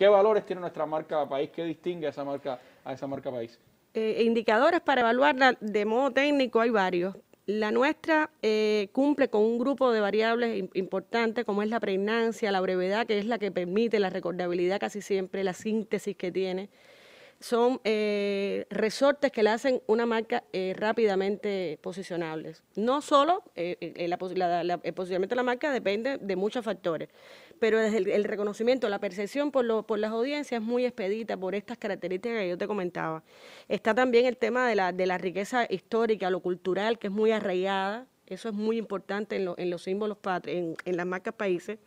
¿Qué valores tiene nuestra marca país? ¿Qué distingue a esa marca, a esa marca país? Eh, e indicadores para evaluarla de modo técnico hay varios. La nuestra eh, cumple con un grupo de variables importantes como es la pregnancia, la brevedad, que es la que permite la recordabilidad casi siempre, la síntesis que tiene, son eh, resortes que le hacen una marca eh, rápidamente posicionables. No solo eh, la, el posicionamiento de la marca depende de muchos factores, pero desde el, reconocimiento, la percepción por, las audiencias es muy expedita por estas características que yo te comentaba. Está también el tema de la, riqueza histórica, lo cultural, que es muy arraigada. Eso es muy importante en, los símbolos en, en las marcas países.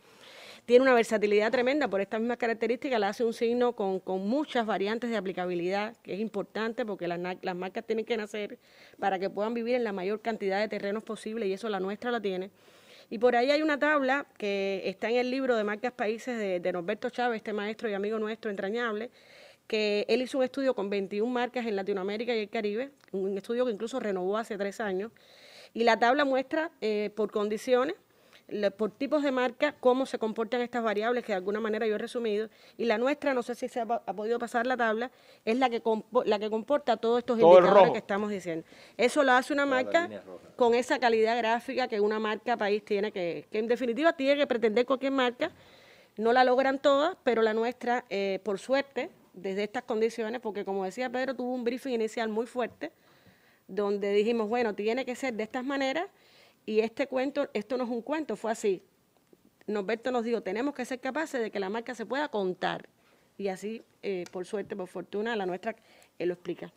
Tiene una versatilidad tremenda por estas mismas características, la hace un signo con, muchas variantes de aplicabilidad, que es importante porque las, las marcas tienen que nacer para que puedan vivir en la mayor cantidad de terrenos posible y eso la nuestra la tiene. Y por ahí hay una tabla que está en el libro de Marcas Países de, de Norberto Chávez, este maestro y amigo nuestro entrañable, que él hizo un estudio con 21 marcas en Latinoamérica y el Caribe, un estudio que incluso renovó hace tres años, y la tabla muestra eh, por condiciones por tipos de marca, cómo se comportan estas variables que de alguna manera yo he resumido. Y la nuestra, no sé si se ha, podido pasar la tabla, es la que, la que comporta todos estos indicadores que estamos diciendo. Eso lo hace una marca con esa calidad gráfica que una marca país tiene que, que en definitiva tiene que pretender cualquier marca. No la logran todas, pero la nuestra, eh, por suerte, desde estas condiciones, porque como decía Pedro, tuvo un briefing inicial muy fuerte, donde dijimos, bueno, tiene que ser de estas maneras y este cuento, esto no es un cuento, fue así. Norberto nos dijo, tenemos que ser capaces de que la marca se pueda contar. Y así, eh, por suerte, por fortuna, la nuestra él lo explica.